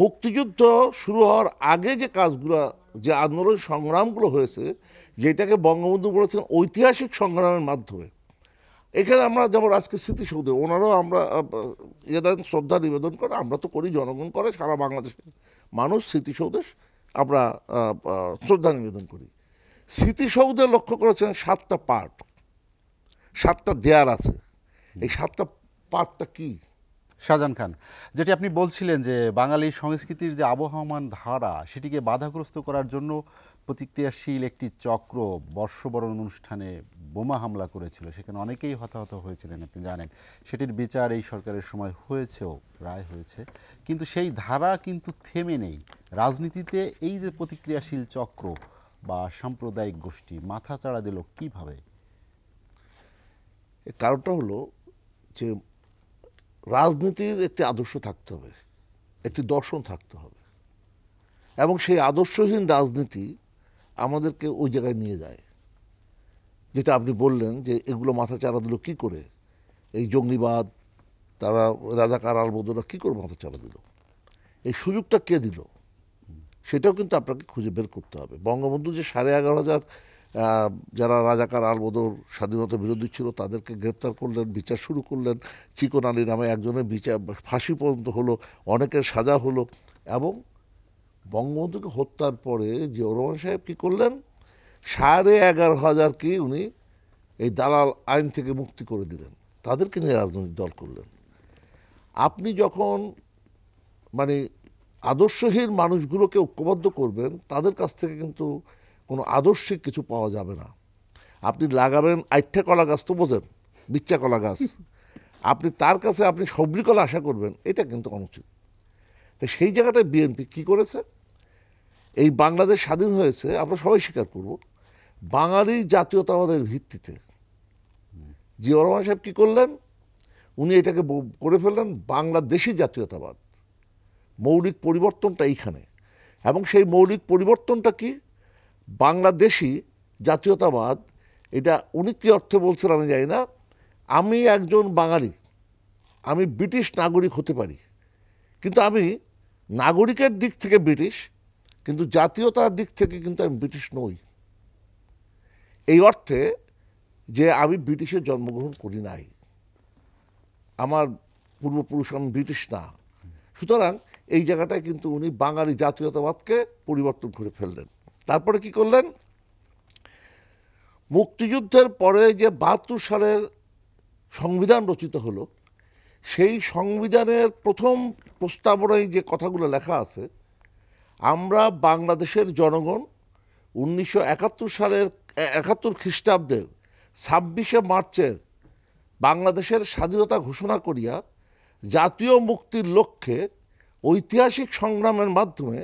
মুক্তিযুদ্ধ শুরু হওয়ার আগে যে কাজগুলো যে আন্দোলন সংগ্রামগুলো হয়েছে যেটাকে বঙ্গবন্ধু বলেছেন ঐতিহাসিক সংগ্রামের মাধ্যমে এখানে আমরা যেমন আজকে স্মৃতিসৌধে ওনারাও আমরা ইয়েদান শ্রদ্ধা নিবেদন করে আমরা তো করি জনগণ করে সারা বাংলাদেশের মানুষ স্মৃতিসৌধে আমরা শ্রদ্ধা নিবেদন করি স্মৃতিসৌধে লক্ষ্য করেছেন সাতটা পার্ট সাতটা দেয়াল আছে এই সাতটা পার্টটা কী শাহজাহান খান যেটি আপনি বলছিলেন যে বাঙালি সংস্কৃতির যে আবহমান ধারা সেটিকে বাধাগ্রস্ত করার জন্য প্রতিক্রিয়াশীল একটি চক্র বর্ষবরণ অনুষ্ঠানে বোমা হামলা করেছিল সেখানে অনেকেই হতাহত হয়েছিলেন আপনি জানেন সেটির বিচার এই সরকারের সময় হয়েছেও রায় হয়েছে কিন্তু সেই ধারা কিন্তু থেমে নেই রাজনীতিতে এই যে প্রতিক্রিয়াশীল চক্র বা সাম্প্রদায়িক গোষ্ঠী মাথা চাড়া দিল কীভাবে কারণটা হলো যে রাজনীতির একটি আদর্শ থাকতে হবে একটি দর্শন থাকতে হবে এবং সেই আদর্শহীন রাজনীতি আমাদেরকে ওই জায়গায় নিয়ে যায় যেটা আপনি বললেন যে এগুলো মাথা চারা দিল কী করে এই জঙ্গিবাদ তারা রাজাকার আলবদরা কী করে মাথা চারা দিল এই সুযোগটা কে দিল সেটাও কিন্তু আপনাকে খুঁজে বের করতে হবে বঙ্গবন্ধু যে সাড়ে এগারো হাজার যারা রাজাকার আলবদর স্বাধীনতা বিরোধী ছিল তাদেরকে গ্রেপ্তার করলেন বিচার শুরু করলেন চিকন আলী নামে একজনের বিচার ফাঁসি পর্যন্ত হলো অনেকের সাজা হলো এবং বঙ্গবন্ধুকে হত্যার পরে যে ওরমান সাহেব কী করলেন সাড়ে এগারো হাজারকে উনি এই দালাল আইন থেকে মুক্তি করে দিলেন তাদেরকে নিয়ে রাজনৈতিক দল করলেন আপনি যখন মানে আদর্শহীন মানুষগুলোকে ঐক্যবদ্ধ করবেন তাদের কাছ থেকে কিন্তু কোনো আদর্শিক কিছু পাওয়া যাবে না আপনি লাগাবেন আইঠে কলা গাছ তো বোঝেন বিচ্চা কলা গাছ আপনি তার কাছে আপনি সবরি কলা আশা করবেন এটা কিন্তু অনুচিত তো সেই জায়গাটায় বিএনপি কি করেছে এই বাংলাদেশ স্বাধীন হয়েছে আমরা সবাই স্বীকার করব বাঙালি জাতীয়তাবাদের ভিত্তিতে জিয়া রহমান সাহেব কী করলেন উনি এটাকে করে ফেললেন বাংলাদেশি জাতীয়তাবাদ মৌলিক পরিবর্তনটা এইখানে এবং সেই মৌলিক পরিবর্তনটা কি বাংলাদেশি জাতীয়তাবাদ এটা উনি কী অর্থে বলছেন আমি জানি না আমি একজন বাঙালি আমি ব্রিটিশ নাগরিক হতে পারি কিন্তু আমি নাগরিকের দিক থেকে ব্রিটিশ কিন্তু জাতীয়তার দিক থেকে কিন্তু আমি ব্রিটিশ নই এই অর্থে যে আমি ব্রিটিশে জন্মগ্রহণ করি নাই আমার পূর্বপুরুষ আমি ব্রিটিশ না সুতরাং এই জায়গাটায় কিন্তু উনি বাঙালি জাতীয়তাবাদকে পরিবর্তন করে ফেললেন তারপরে কি করলেন মুক্তিযুদ্ধের পরে যে বাহাত্তর সালের সংবিধান রচিত হলো সেই সংবিধানের প্রথম প্রস্তাবনায় যে কথাগুলো লেখা আছে আমরা বাংলাদেশের জনগণ উনিশশো একাত্তর সালের একাত্তর খ্রিস্টাব্দের ছাব্বিশে মার্চের বাংলাদেশের স্বাধীনতা ঘোষণা করিয়া জাতীয় মুক্তির লক্ষ্যে ঐতিহাসিক সংগ্রামের মাধ্যমে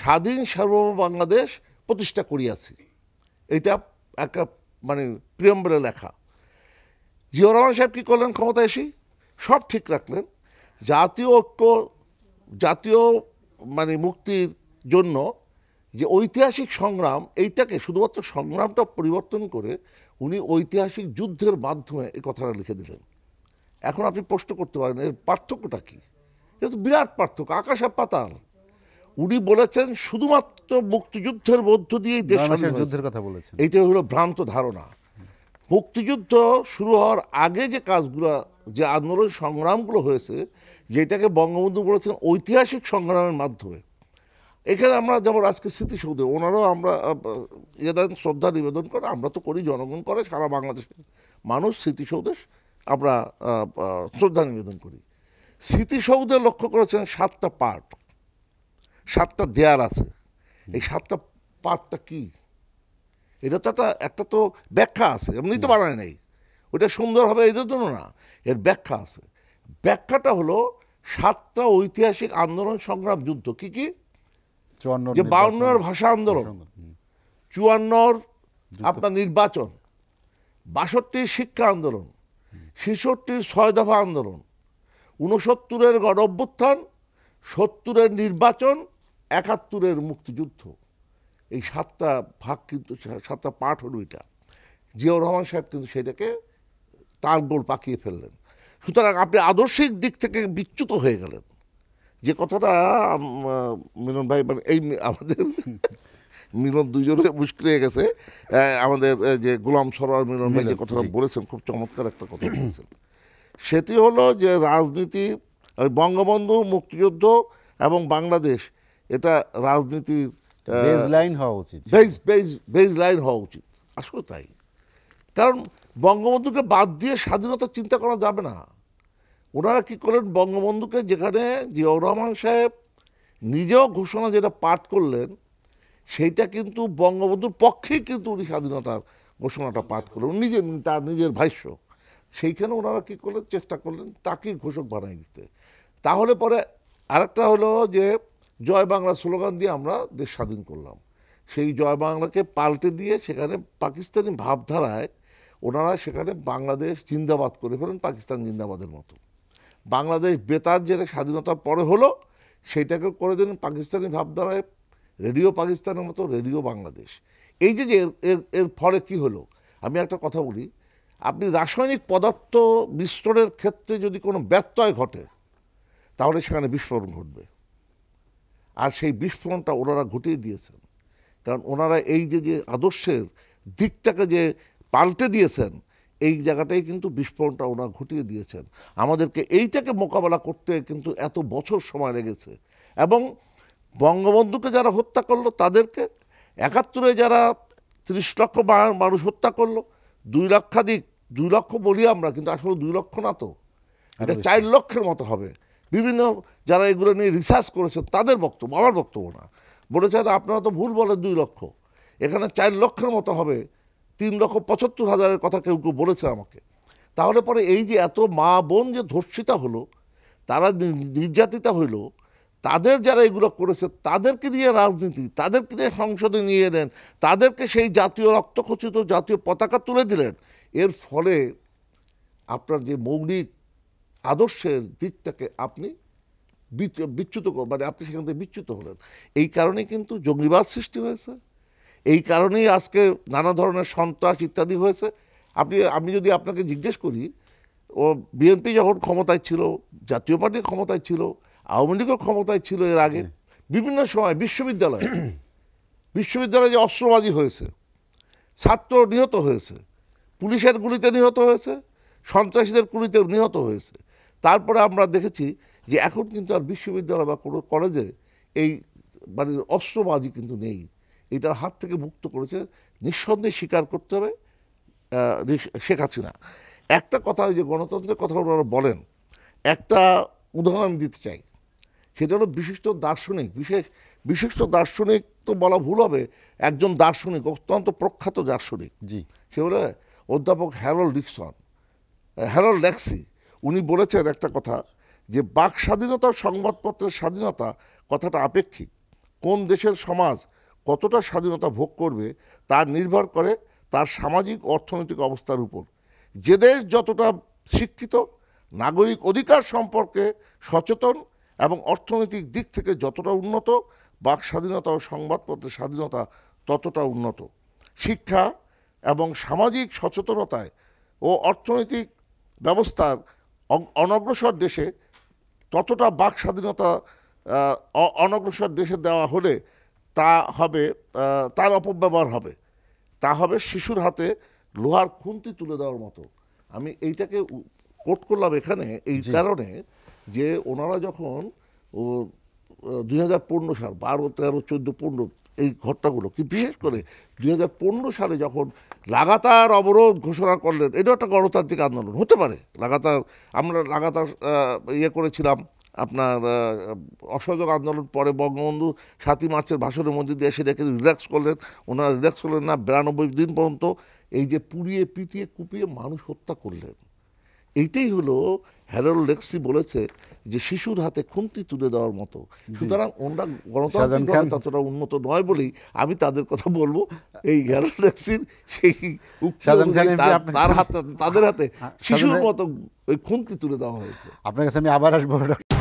স্বাধীন সার্বভৌম বাংলাদেশ প্রতিষ্ঠা করিয়াছি এটা একটা মানে প্রিয়ম্বরে লেখা জিয়া রহমান সাহেব কী করলেন ক্ষমতায় এসে সব ঠিক রাখলেন জাতীয় ঐক্য জাতীয় মানে মুক্তির জন্য যে ঐতিহাসিক সংগ্রাম এইটাকে শুধুমাত্র সংগ্রামটা পরিবর্তন করে উনি ঐতিহাসিক যুদ্ধের মাধ্যমে এই কথাটা লিখে দিলেন এখন আপনি প্রশ্ন করতে পারেন এর পার্থক্যটা কী এটা তো বিরাট পার্থক্য আকাশে পাতাল উনি বলেছেন শুধুমাত্র মুক্তিযুদ্ধের মধ্য দিয়েই দেশের যুদ্ধের কথা বলেছেন এইটা হলো ভ্রান্ত ধারণা মুক্তিযুদ্ধ শুরু হওয়ার আগে যে কাজগুলো যে আন্দোলন সংগ্রামগুলো হয়েছে যেটাকে বঙ্গবন্ধু বলেছেন ঐতিহাসিক সংগ্রামের মাধ্যমে এখানে আমরা যেমন আজকে স্মৃতিসৌধে ওনারাও আমরা ইয়েদান শ্রদ্ধা নিবেদন করে আমরা তো করি জনগণ করে সারা বাংলাদেশের মানুষ স্মৃতিসৌধে আমরা শ্রদ্ধা নিবেদন করি স্মৃতিসৌধে লক্ষ্য করেছেন সাতটা পার্ট সাতটা দেয়ার আছে এই সাতটা পাতটা কি এটা তো একটা একটা তো ব্যাখ্যা আছে এমনি তো বানায় নাই ওটা সুন্দর হবে এদের জন্য না এর ব্যাখ্যা আছে ব্যাখ্যাটা হলো সাতটা ঐতিহাসিক আন্দোলন সংগ্রাম যুদ্ধ কি কি যে বাউন্নর ভাষা আন্দোলন চুয়ান্নর আপনার নির্বাচন বাষট্টির শিক্ষা আন্দোলন ছেষট্টির ছয় দফা আন্দোলন ঊনসত্তরের গণ অভ্যুত্থান সত্তরের নির্বাচন একাত্তরের মুক্তিযুদ্ধ এই সাতটা ভাগ কিন্তু সাতটা পাঠ হল এটা জিয়াউর রহমান সাহেব কিন্তু সেটাকে তার গোল পাকিয়ে ফেললেন সুতরাং আপনি আদর্শিক দিক থেকে বিচ্যুত হয়ে গেলেন যে কথাটা মিলন ভাই মানে এই আমাদের মিলন দুজনে মুশকিল হয়ে গেছে আমাদের যে গোলাম সরোয়ার মিলন ভাই যে কথাটা বলেছেন খুব চমৎকার একটা কথা বলেছেন সেটি হলো যে রাজনীতি বঙ্গবন্ধু মুক্তিযুদ্ধ এবং বাংলাদেশ এটা রাজনীতির বেজ লাইন হওয়া উচিত বেজ বেজ লাইন হওয়া উচিত আসলে তাই কারণ বঙ্গবন্ধুকে বাদ দিয়ে স্বাধীনতা চিন্তা করা যাবে না ওনারা কি করেন বঙ্গবন্ধুকে যেখানে জিয়াউর রহমান সাহেব নিজেও ঘোষণা যেটা পাঠ করলেন সেইটা কিন্তু বঙ্গবন্ধুর পক্ষেই কিন্তু উনি স্বাধীনতার ঘোষণাটা পাঠ করলেন নিজের তার নিজের ভাষ্য সেইখানে ওনারা কী করলেন চেষ্টা করলেন তাকেই ঘোষক বানাই দিতে তাহলে পরে আরেকটা হলো যে জয় বাংলা স্লোগান দিয়ে আমরা দেশ স্বাধীন করলাম সেই জয় বাংলাকে পাল্টে দিয়ে সেখানে পাকিস্তানি ভাবধারায় ওনারা সেখানে বাংলাদেশ জিন্দাবাদ করে ফেলেন পাকিস্তান জিন্দাবাদের মতো বাংলাদেশ বেতার যেটা স্বাধীনতার পরে হলো সেইটাকে করে দিলেন পাকিস্তানি ভাবধারায় রেডিও পাকিস্তানের মতো রেডিও বাংলাদেশ এই যে যে এর এর ফলে কী হলো আমি একটা কথা বলি আপনি রাসায়নিক পদার্থ মিশ্রণের ক্ষেত্রে যদি কোনো ব্যত্যয় ঘটে তাহলে সেখানে বিস্ফোরণ ঘটবে আর সেই বিস্ফোরণটা ওনারা ঘটিয়ে দিয়েছেন কারণ ওনারা এই যে যে আদর্শের দিকটাকে যে পাল্টে দিয়েছেন এই জায়গাটাই কিন্তু বিস্ফোরণটা ওনারা ঘটিয়ে দিয়েছেন আমাদেরকে এইটাকে মোকাবেলা করতে কিন্তু এত বছর সময় লেগেছে এবং বঙ্গবন্ধুকে যারা হত্যা করলো তাদেরকে একাত্তরে যারা ত্রিশ লক্ষ মানুষ হত্যা করলো দুই লক্ষাধিক দুই লক্ষ বলি আমরা কিন্তু আসলে দুই লক্ষ না তো এটা চার লক্ষের মতো হবে বিভিন্ন যারা এগুলো নিয়ে রিসার্চ করেছে তাদের বক্তব্য আমার বক্তব্য না বলেছেন আপনারা তো ভুল বলেন দুই লক্ষ এখানে চার লক্ষের মতো হবে তিন লক্ষ পঁচাত্তর হাজারের কথা কেউ কেউ বলেছে আমাকে তাহলে পরে এই যে এত মা বোন যে ধর্ষিতা হলো তারা নির্যাতিতা হইল তাদের যারা এগুলো করেছে তাদেরকে নিয়ে রাজনীতি তাদেরকে নিয়ে সংসদে নিয়ে এলেন তাদেরকে সেই জাতীয় রক্তখচিত জাতীয় পতাকা তুলে দিলেন এর ফলে আপনার যে মৌলিক আদর্শের দিকটাকে আপনি বিচ্যুত মানে আপনি সেখান থেকে বিচ্যুত হলেন এই কারণে কিন্তু জঙ্গিবাদ সৃষ্টি হয়েছে এই কারণেই আজকে নানা ধরনের সন্ত্রাস ইত্যাদি হয়েছে আপনি আমি যদি আপনাকে জিজ্ঞেস করি ও বিএনপি যখন ক্ষমতায় ছিল জাতীয় পার্টি ক্ষমতায় ছিল আওয়ামী লীগও ক্ষমতায় ছিল এর আগে বিভিন্ন সময় বিশ্ববিদ্যালয় বিশ্ববিদ্যালয়ে যে অস্ত্রবাজি হয়েছে ছাত্র নিহত হয়েছে পুলিশের গুলিতে নিহত হয়েছে সন্ত্রাসীদের গুলিতে নিহত হয়েছে তারপরে আমরা দেখেছি যে এখন কিন্তু আর বিশ্ববিদ্যালয় বা কোনো কলেজে এই মানে অস্ত্রবাজি কিন্তু নেই এটার হাত থেকে মুক্ত করেছে নিঃসন্দেহে স্বীকার করতে হবে শেখ হাসিনা একটা কথা ওই যে গণতন্ত্রের কথা ওনারা বলেন একটা উদাহরণ দিতে চাই সেটা হলো বিশিষ্ট দার্শনিক বিশেষ বিশিষ্ট দার্শনিক তো বলা ভুল হবে একজন দার্শনিক অত্যন্ত প্রখ্যাত দার্শনিক জি সে হলো অধ্যাপক হ্যারল্ড ডিকসন হ্যারল্ড ল্যাক্সি উনি বলেছেন একটা কথা যে বাক স্বাধীনতা সংবাদপত্রের স্বাধীনতা কথাটা আপেক্ষিক কোন দেশের সমাজ কতটা স্বাধীনতা ভোগ করবে তা নির্ভর করে তার সামাজিক অর্থনৈতিক অবস্থার উপর যে দেশ যতটা শিক্ষিত নাগরিক অধিকার সম্পর্কে সচেতন এবং অর্থনৈতিক দিক থেকে যতটা উন্নত বাক স্বাধীনতা ও সংবাদপত্রের স্বাধীনতা ততটা উন্নত শিক্ষা এবং সামাজিক সচেতনতায় ও অর্থনৈতিক ব্যবস্থার অনগ্রসর দেশে ততটা বাক স্বাধীনতা অনগ্রসর দেশে দেওয়া হলে তা হবে তার অপব্যবহার হবে তা হবে শিশুর হাতে লোহার খুন্তি তুলে দেওয়ার মতো আমি এইটাকে কোট করলাম এখানে এই কারণে যে ওনারা যখন ও দুই হাজার পনেরো সাল বারো তেরো চোদ্দো পনেরো এই ঘটনাগুলো কি বিশেষ করে দুই সালে যখন লাগাতার অবরোধ ঘোষণা করলেন এটাও একটা গণতান্ত্রিক আন্দোলন হতে পারে লাগাতার আমরা লাগাতার ইয়ে করেছিলাম আপনার অসহযোগ আন্দোলন পরে বঙ্গবন্ধু সাতই মার্চের ভাষণের মধ্যে দিয়ে রেখে রিল্যাক্স করলেন ওনারা রিল্যাক্স করলেন না বিরানব্বই দিন পর্যন্ত এই যে পুড়িয়ে পিটিয়ে কুপিয়ে মানুষ হত্যা করলেন এইটাই হলো হ্যারল লেক্সি বলেছে যে শিশুর হাতে খুন্তি তুলে দেওয়ার মতো সুতরাং ওনারা গণতন্ত্র ততটা উন্নত নয় বলেই আমি তাদের কথা বলবো এই হ্যারল লেক্সির সেই তার হাতে তাদের হাতে শিশুর মতো ওই খুন্তি তুলে দেওয়া হয়েছে আপনার কাছে আমি আবার আসবো